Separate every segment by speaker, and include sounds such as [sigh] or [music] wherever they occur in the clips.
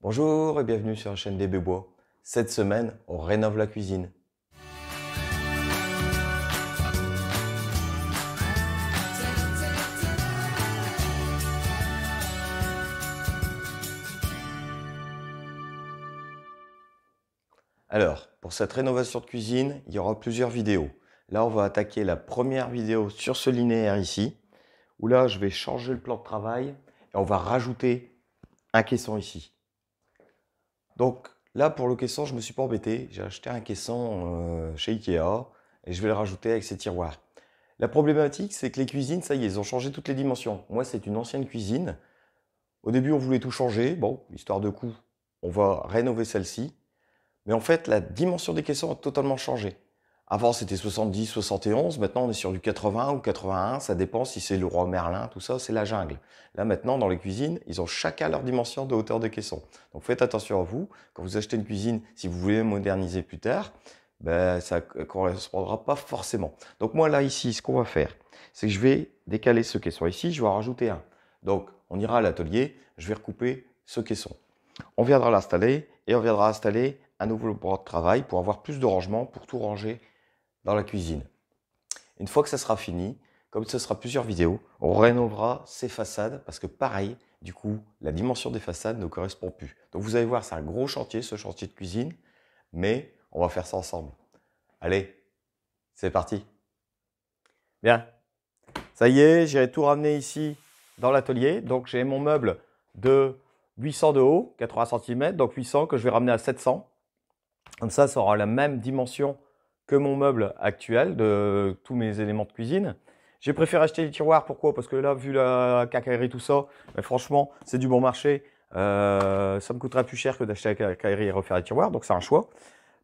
Speaker 1: Bonjour et bienvenue sur la chaîne des Bébois. Cette semaine, on rénove la cuisine. Alors, pour cette rénovation de cuisine, il y aura plusieurs vidéos. Là, on va attaquer la première vidéo sur ce linéaire ici, où là, je vais changer le plan de travail et on va rajouter un caisson ici. Donc là, pour le caisson, je me suis pas embêté. J'ai acheté un caisson euh, chez Ikea et je vais le rajouter avec ses tiroirs. La problématique, c'est que les cuisines, ça y est, ils ont changé toutes les dimensions. Moi, c'est une ancienne cuisine. Au début, on voulait tout changer. Bon, histoire de coup on va rénover celle-ci. Mais en fait, la dimension des caissons a totalement changé. Avant, c'était 70, 71. Maintenant, on est sur du 80 ou 81. Ça dépend si c'est le roi Merlin, tout ça, c'est la jungle. Là, maintenant, dans les cuisines, ils ont chacun leur dimension de hauteur de caisson. Donc, faites attention à vous. Quand vous achetez une cuisine, si vous voulez moderniser plus tard, ben, ça ne correspondra pas forcément. Donc, moi, là, ici, ce qu'on va faire, c'est que je vais décaler ce caisson ici. Je vais en rajouter un. Donc, on ira à l'atelier. Je vais recouper ce caisson. On viendra l'installer et on viendra installer un nouveau bois de travail pour avoir plus de rangement, pour tout ranger la cuisine. Une fois que ça sera fini, comme ce sera plusieurs vidéos, on rénovera ces façades parce que pareil, du coup, la dimension des façades ne correspond plus. Donc vous allez voir, c'est un gros chantier, ce chantier de cuisine, mais on va faire ça ensemble. Allez, c'est parti. Bien, ça y est, j'ai tout ramené ici dans l'atelier. Donc j'ai mon meuble de 800 de haut, 80 cm, donc 800 que je vais ramener à 700. Comme ça, ça aura la même dimension que mon meuble actuel de tous mes éléments de cuisine. J'ai préféré acheter les tiroirs, pourquoi Parce que là, vu la quincaillerie, tout ça, mais franchement, c'est du bon marché. Euh, ça me coûtera plus cher que d'acheter la quincaillerie et refaire les tiroirs, donc c'est un choix.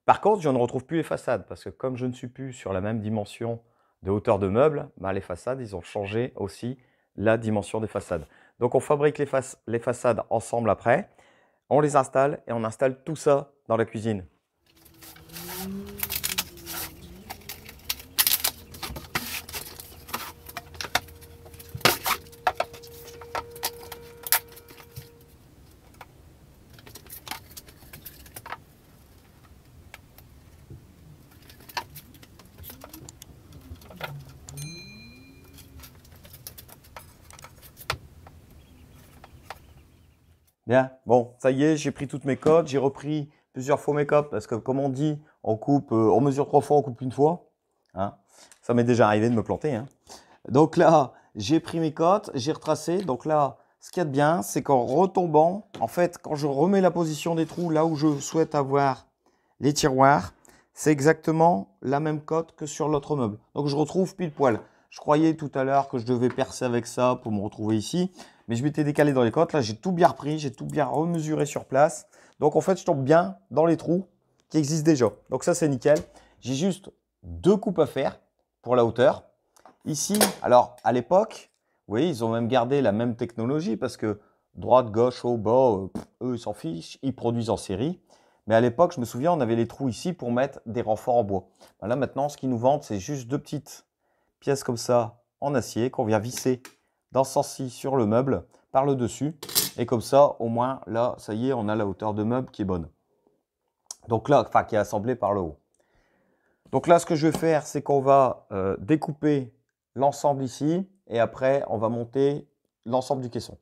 Speaker 1: Par contre, je ne retrouve plus les façades, parce que comme je ne suis plus sur la même dimension de hauteur de meuble, bah, les façades, ils ont changé aussi la dimension des façades. Donc on fabrique les, faces les façades ensemble après, on les installe et on installe tout ça dans la cuisine. bon, ça y est, j'ai pris toutes mes cotes, j'ai repris plusieurs fois mes cotes parce que comme on dit, on coupe, euh, on mesure trois fois, on coupe une fois. Hein. Ça m'est déjà arrivé de me planter. Hein. Donc là, j'ai pris mes cotes, j'ai retracé. Donc là, ce qu'il y a de bien, c'est qu'en retombant, en fait, quand je remets la position des trous là où je souhaite avoir les tiroirs, c'est exactement la même cote que sur l'autre meuble. Donc je retrouve pile poil. Je croyais tout à l'heure que je devais percer avec ça pour me retrouver ici mais je m'étais décalé dans les côtes. Là, j'ai tout bien repris, j'ai tout bien remesuré sur place. Donc, en fait, je tombe bien dans les trous qui existent déjà. Donc, ça, c'est nickel. J'ai juste deux coupes à faire pour la hauteur. Ici, alors, à l'époque, vous voyez, ils ont même gardé la même technologie parce que droite, gauche, haut, bas, euh, eux, ils s'en fichent. Ils produisent en série. Mais à l'époque, je me souviens, on avait les trous ici pour mettre des renforts en bois. Ben là, maintenant, ce qu'ils nous vendent, c'est juste deux petites pièces comme ça en acier qu'on vient visser dans ce sens-ci sur le meuble, par le dessus. Et comme ça, au moins, là, ça y est, on a la hauteur de meuble qui est bonne. Donc là, enfin, qui est assemblée par le haut. Donc là, ce que je vais faire, c'est qu'on va euh, découper l'ensemble ici. Et après, on va monter l'ensemble du caisson.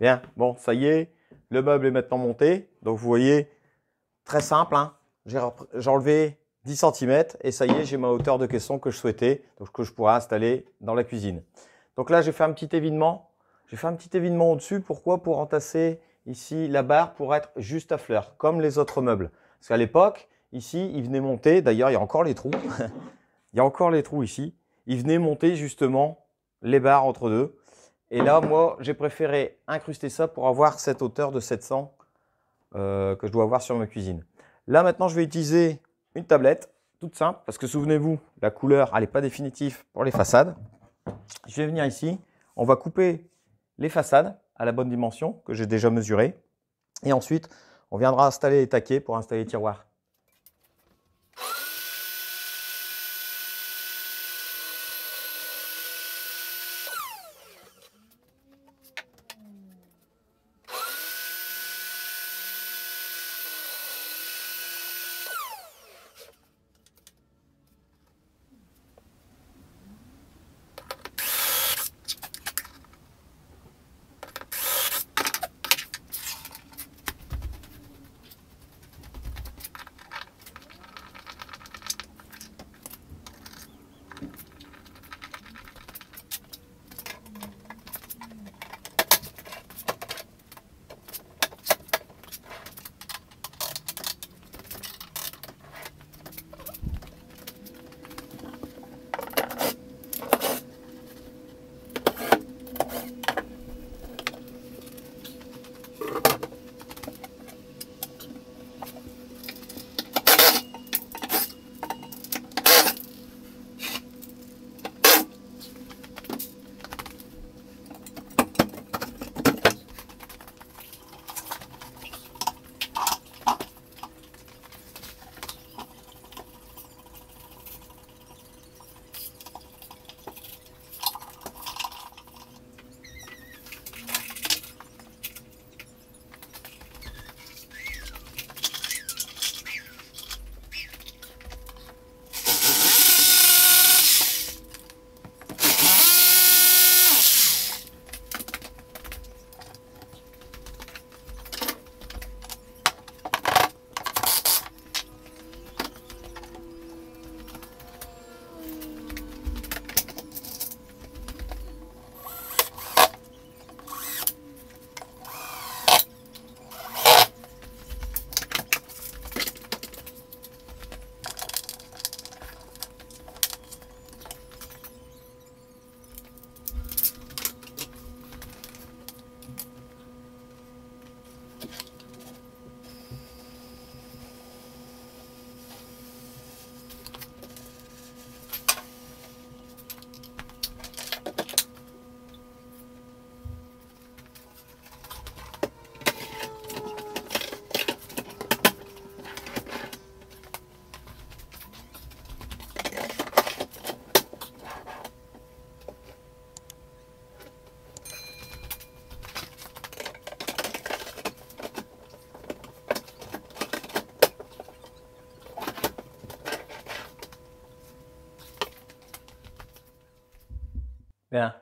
Speaker 1: Bien, bon, ça y est, le meuble est maintenant monté. Donc vous voyez, très simple, hein, j'ai enlevé 10 cm et ça y est, j'ai ma hauteur de caisson que je souhaitais, donc que je pourrais installer dans la cuisine. Donc là, j'ai fait un petit évidement, J'ai fait un petit évidement au-dessus. Pourquoi Pour entasser ici la barre pour être juste à fleur, comme les autres meubles. Parce qu'à l'époque, ici, il venait monter. D'ailleurs, il y a encore les trous. [laughs] il y a encore les trous ici. Il venait monter justement les barres entre deux. Et là, moi, j'ai préféré incruster ça pour avoir cette hauteur de 700 euh, que je dois avoir sur ma cuisine. Là, maintenant, je vais utiliser une tablette, toute simple, parce que souvenez-vous, la couleur, elle n'est pas définitive pour les façades. Je vais venir ici, on va couper les façades à la bonne dimension que j'ai déjà mesurée. Et ensuite, on viendra installer les taquets pour installer les tiroirs.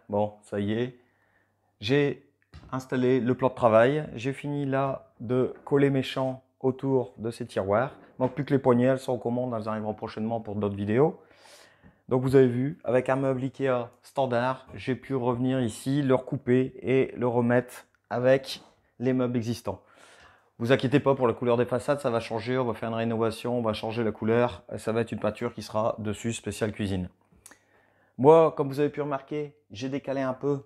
Speaker 1: bon, ça y est. J'ai installé le plan de travail. J'ai fini là de coller mes champs autour de ces tiroirs. Donc plus que les poignées, elles sont aux commandes, elles arriveront prochainement pour d'autres vidéos. Donc vous avez vu, avec un meuble Ikea standard, j'ai pu revenir ici, le recouper et le remettre avec les meubles existants. Vous inquiétez pas pour la couleur des façades, ça va changer, on va faire une rénovation, on va changer la couleur, ça va être une peinture qui sera dessus spéciale cuisine. Moi, comme vous avez pu remarquer, j'ai décalé un peu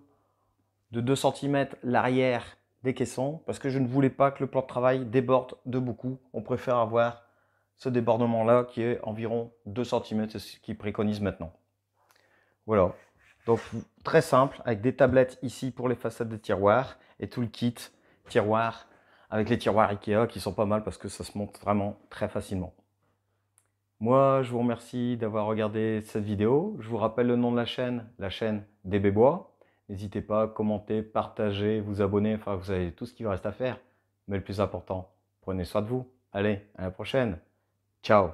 Speaker 1: de 2 cm l'arrière des caissons parce que je ne voulais pas que le plan de travail déborde de beaucoup. On préfère avoir ce débordement-là qui est environ 2 cm, c'est ce qu'ils préconisent maintenant. Voilà. Donc très simple, avec des tablettes ici pour les façades des tiroirs et tout le kit tiroir avec les tiroirs Ikea qui sont pas mal parce que ça se monte vraiment très facilement. Moi, je vous remercie d'avoir regardé cette vidéo. Je vous rappelle le nom de la chaîne, la chaîne des Bébois. N'hésitez pas à commenter, partager, vous abonner, enfin vous avez tout ce qu'il reste à faire. Mais le plus important, prenez soin de vous. Allez, à la prochaine. Ciao